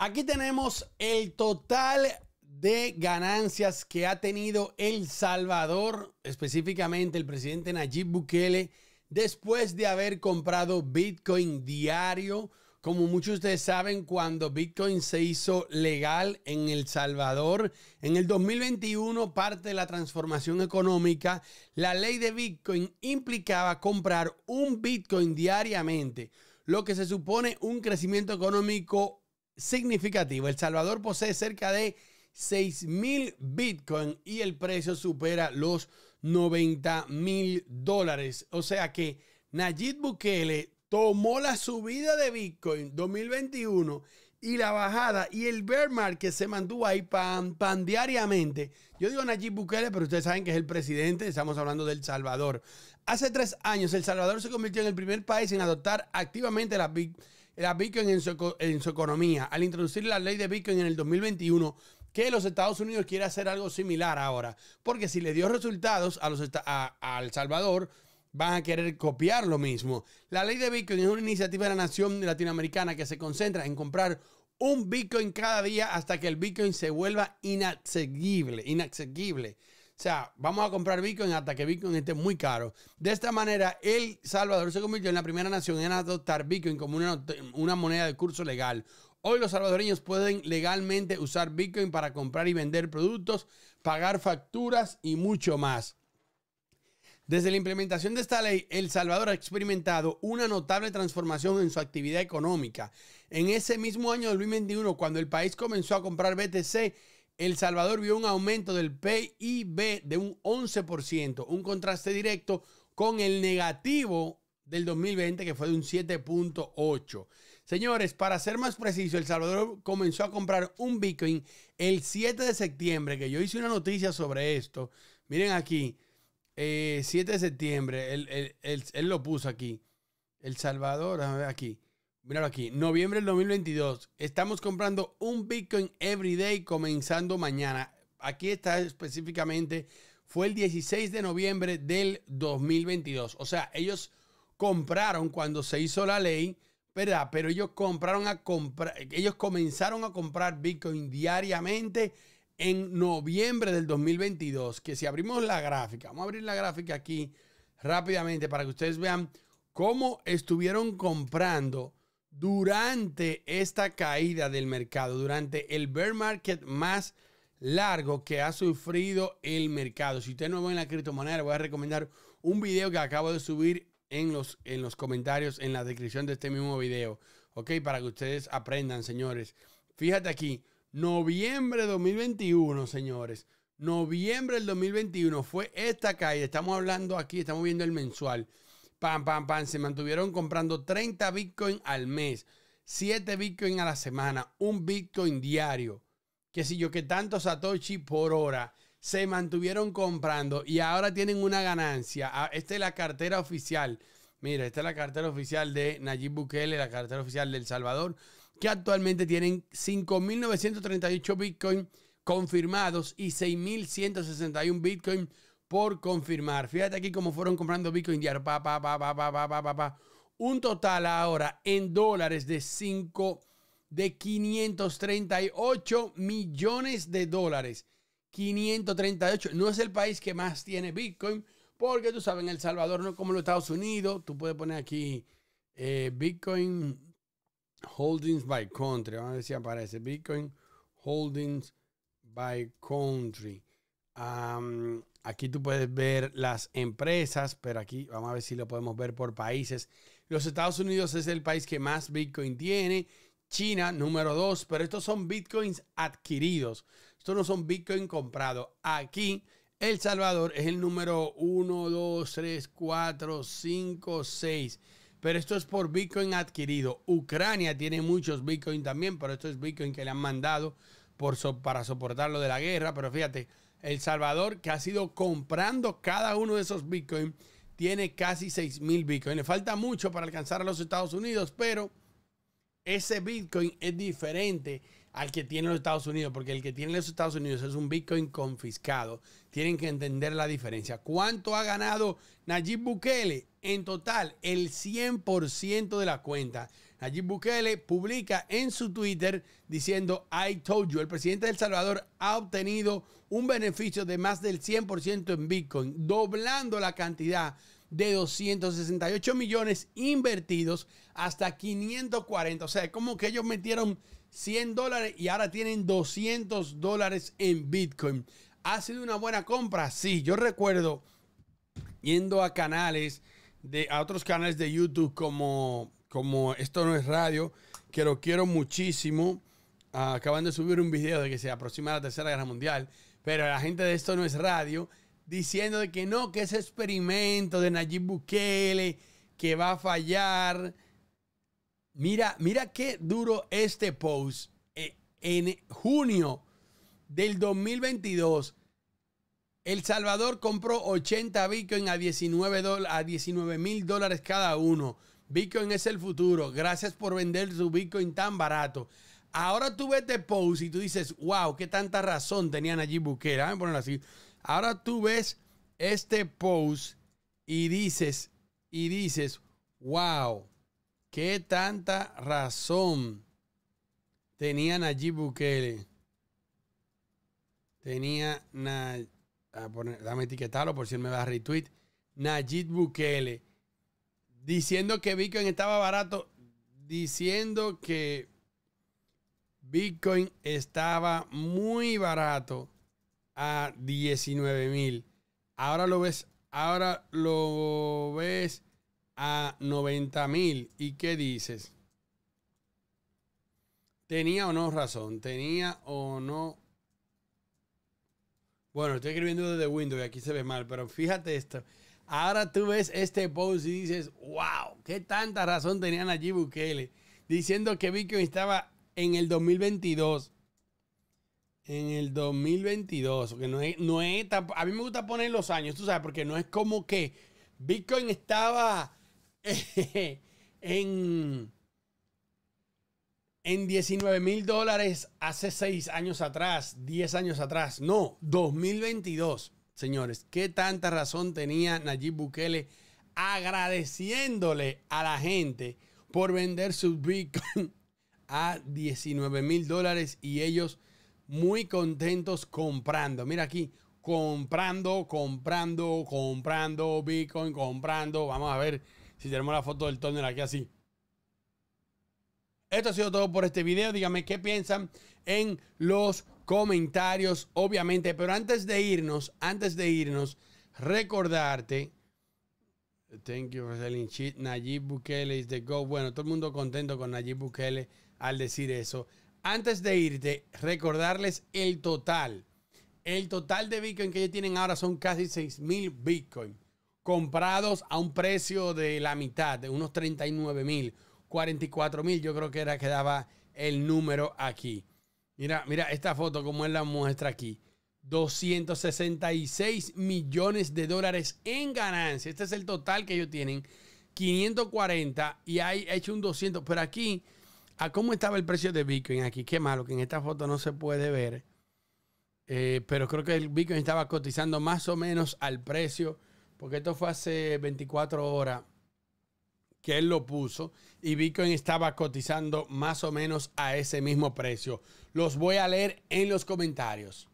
Aquí tenemos el total de ganancias que ha tenido El Salvador, específicamente el presidente Nayib Bukele, después de haber comprado Bitcoin diario. Como muchos de ustedes saben, cuando Bitcoin se hizo legal en El Salvador, en el 2021, parte de la transformación económica, la ley de Bitcoin implicaba comprar un Bitcoin diariamente, lo que se supone un crecimiento económico significativo. El Salvador posee cerca de mil Bitcoin y el precio supera los 90 mil dólares. O sea que Nayib Bukele tomó la subida de Bitcoin 2021 y la bajada y el bear market se mantuvo ahí pan, pan diariamente. Yo digo Nayib Bukele, pero ustedes saben que es el presidente, estamos hablando del Salvador. Hace tres años, El Salvador se convirtió en el primer país en adoptar activamente la Bitcoin la Bitcoin en su, economía, al introducir la ley de Bitcoin en el 2021, que los Estados Unidos quiere hacer algo similar ahora. Porque si le dio resultados a, los, El Salvador, van a querer copiar lo mismo. La ley de Bitcoin es una iniciativa de la nación latinoamericana que se concentra en comprar un Bitcoin cada día hasta que el Bitcoin se vuelva inaccesible. inaccesible. O sea, vamos a comprar Bitcoin hasta que Bitcoin esté muy caro. De esta manera, El Salvador se convirtió en la primera nación en adoptar Bitcoin como una, moneda de curso legal. Hoy los salvadoreños pueden legalmente usar Bitcoin para comprar y vender productos, pagar facturas y mucho más. Desde la implementación de esta ley, El Salvador ha experimentado una notable transformación en su actividad económica. En ese mismo año 2021, cuando el país comenzó a comprar BTC, el Salvador vio un aumento del PIB de un 11%, un contraste directo con el negativo del 2020 que fue de un 7.8. Señores, para ser más preciso, El Salvador comenzó a comprar un Bitcoin el 7 de septiembre, que yo hice una noticia sobre esto. Miren aquí, 7 eh, de septiembre, él, lo puso aquí. El Salvador, a ver aquí. Míralo aquí, noviembre del 2022. Estamos comprando un Bitcoin everyday comenzando mañana. Aquí está específicamente, fue el 16 de noviembre del 2022. O sea, ellos compraron cuando se hizo la ley, ¿verdad? Pero ellos compraron a comprar, ellos comenzaron a comprar Bitcoin diariamente en noviembre del 2022. Que si abrimos la gráfica, vamos a abrir la gráfica aquí rápidamente para que ustedes vean cómo estuvieron comprando durante esta caída del mercado, durante el bear market más largo que ha sufrido el mercado. Si usted no ve en la criptomoneda, le voy a recomendar un video que acabo de subir en los, en los comentarios, en la descripción de este mismo video. Ok, para que ustedes aprendan, señores. Fíjate aquí, noviembre de 2021, señores. Noviembre del 2021 fue esta caída. Estamos hablando aquí, estamos viendo el mensual. Pam, pam, pam. Se mantuvieron comprando 30 Bitcoin al mes, 7 Bitcoin a la semana, un Bitcoin diario. Que si yo que tanto Satoshi por hora se mantuvieron comprando y ahora tienen una ganancia. Ah, esta es la cartera oficial. Mira, esta es la cartera oficial de Nayib Bukele, la cartera oficial de El Salvador, que actualmente tienen 5.938 Bitcoin confirmados y 6.161 Bitcoin por confirmar. Fíjate aquí cómo fueron comprando Bitcoin diario. Pa, pa, pa, pa, pa, pa, Un total ahora en dólares de 5 de 538 millones de dólares. 538. No es el país que más tiene Bitcoin, porque tú sabes, en El Salvador no es como los Estados Unidos. Tú puedes poner aquí eh, Bitcoin Holdings by Country. Vamos a ver si aparece. Bitcoin Holdings by Country. Um, Aquí tú puedes ver las empresas, pero aquí vamos a ver si lo podemos ver por países. Los Estados Unidos es el país que más Bitcoin tiene. China, número dos, pero estos son Bitcoins adquiridos. Estos no son Bitcoin comprados. Aquí, El Salvador es el número 1, 2, 3, cuatro, cinco, seis, Pero esto es por Bitcoin adquirido. Ucrania tiene muchos Bitcoin también, pero esto es Bitcoin que le han mandado para soportar lo de la guerra. Pero fíjate, el Salvador, que ha sido comprando cada uno de esos bitcoins, tiene casi 6 mil bitcoins. Le falta mucho para alcanzar a los Estados Unidos, pero ese bitcoin es diferente al que tiene los Estados Unidos, porque el que tiene los Estados Unidos es un bitcoin confiscado. Tienen que entender la diferencia. ¿Cuánto ha ganado Nayib Bukele? En total, el 100% de la cuenta. Nayib Bukele publica en su Twitter diciendo, I told you, el presidente de El Salvador ha obtenido un beneficio de más del 100% en Bitcoin, doblando la cantidad de 268 millones invertidos hasta 540. O sea, como que ellos metieron 100 dólares y ahora tienen 200 dólares en Bitcoin. ¿Ha sido una buena compra? Sí, yo recuerdo yendo a canales, de, a otros canales de YouTube como como esto no es radio, que lo quiero muchísimo. Ah, acaban de subir un video de que se aproxima la Tercera Guerra Mundial, pero la gente de esto no es radio, diciendo de que no, que ese experimento de Nayib Bukele, que va a fallar. Mira, mira qué duro este post. E, en junio del 2022, El Salvador compró 80 bitcoin a 19 mil dólares cada uno. Bitcoin es el futuro. Gracias por vender su Bitcoin tan barato. Ahora tú ves este post y tú dices, wow, qué tanta razón tenían allí Bukele. así. Ahora tú ves este post y dices, y dices, wow, qué tanta razón tenía allí Bukele. Tenía, na, a dame etiquetarlo por si él me va a retweet. Nayib Bukele diciendo que Bitcoin estaba barato, diciendo que Bitcoin estaba muy barato a 19 mil. Ahora lo ves, ahora lo ves a 90 mil. ¿Y qué dices? ¿Tenía o no razón? ¿Tenía o no? Bueno, estoy escribiendo desde Windows y aquí se ve mal, pero fíjate esto. Ahora tú ves este post y dices, wow, qué tanta razón tenían allí Bukele diciendo que Bitcoin estaba en el 2022. En el 2022, que no es, no a mí me gusta poner los años, tú sabes, porque no es como que Bitcoin estaba en, en 19 mil dólares hace seis años atrás, 10 años atrás, no, 2022. Señores, ¿qué tanta razón tenía Nayib Bukele agradeciéndole a la gente por vender sus Bitcoin a 19 mil dólares y ellos muy contentos comprando? Mira aquí, comprando, comprando, comprando Bitcoin, comprando. Vamos a ver si tenemos la foto del túnel aquí así. Esto ha sido todo por este video. Díganme qué piensan en los comentarios, obviamente. Pero antes de irnos, antes de irnos, recordarte. Thank you for selling Bukele is the go. Bueno, todo el mundo contento con Nayib Bukele al decir eso. Antes de irte, recordarles el total. El total de Bitcoin que ellos tienen ahora son casi 6 mil Bitcoin. Comprados a un precio de la mitad, de unos 39 mil, 44 mil. Yo creo que era que daba el número aquí. Mira, mira esta foto como él la muestra aquí. 266 millones de dólares en ganancia. Este es el total que ellos tienen. 540 y hay hecho un 200. Pero aquí, ¿a cómo estaba el precio de Bitcoin? Aquí, qué malo que en esta foto no se puede ver. Eh, pero creo que el Bitcoin estaba cotizando más o menos al precio. Porque esto fue hace 24 horas que él lo puso y Bitcoin estaba cotizando más o menos a ese mismo precio. Los voy a leer en los comentarios.